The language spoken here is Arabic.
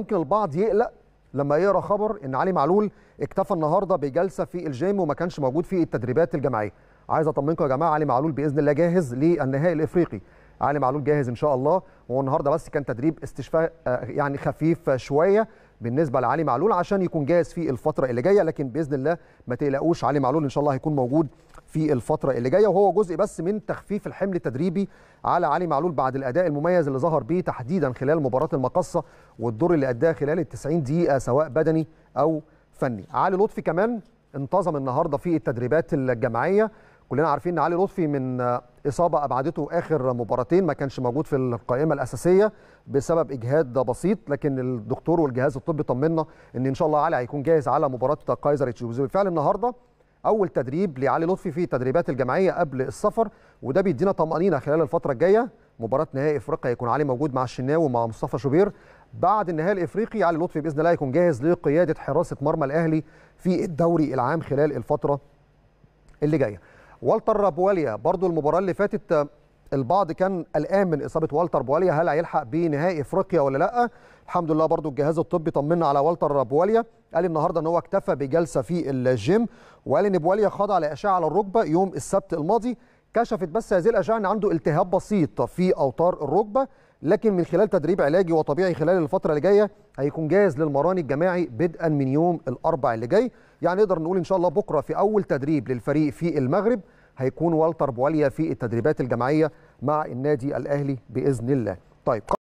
ممكن البعض يقلق لما يقرا خبر ان علي معلول اكتفى النهارده بجلسه في الجيم وما كانش موجود في التدريبات الجماعيه عايز اطمنكم يا جماعه علي معلول باذن الله جاهز للنهائي الافريقي علي معلول جاهز ان شاء الله والنهارده بس كان تدريب استشفاء آه، يعني خفيف شويه بالنسبه لعلي معلول عشان يكون جاهز في الفتره اللي جايه لكن باذن الله ما تقلقوش علي معلول ان شاء الله هيكون موجود في الفتره اللي جايه وهو جزء بس من تخفيف الحمل التدريبي على علي معلول بعد الاداء المميز اللي ظهر به تحديدا خلال مباراه المقصه والدور اللي اداه خلال ال 90 دقيقه سواء بدني او فني علي لطفي كمان انتظم النهارده في التدريبات الجماعيه كلنا عارفين ان علي لطفي من اصابه ابعدته اخر مباراتين ما كانش موجود في القائمه الاساسيه بسبب اجهاد بسيط لكن الدكتور والجهاز الطبي طمنا ان ان شاء الله علي هيكون جاهز على مباراه كايزر بالفعل النهارده اول تدريب لعلي لطفي في تدريبات الجماعيه قبل السفر وده بيدينا طمانينه خلال الفتره الجايه مباراه نهائي افريقيا يكون علي موجود مع الشناوي ومع مصطفى شوبير بعد النهائي الافريقي علي لطفي باذن الله هيكون جاهز لقياده حراسه مرمى الاهلي في الدوري العام خلال الفتره اللي جايه والتر بواليا برضو المباراه اللي فاتت البعض كان قلقان من اصابه والتر بواليا هل هيلحق بنهائي افريقيا ولا لا الحمد لله برضو الجهاز الطبي طمنا على والتر بواليا قال النهارده ان هو اكتفى بجلسه في الجيم وقال ان بواليا خاضع لاشعه على الركبه يوم السبت الماضي كشفت بس هذه الاشعه ان عنده التهاب بسيط في اوتار الركبه لكن من خلال تدريب علاجي وطبيعي خلال الفتره اللي جايه هيكون جاهز للمران الجماعي بدءا من يوم الاربع اللي جاي يعني نقدر نقول ان شاء الله بكره في اول تدريب للفريق في المغرب هيكون والتر بواليا في التدريبات الجماعيه مع النادي الاهلي باذن الله طيب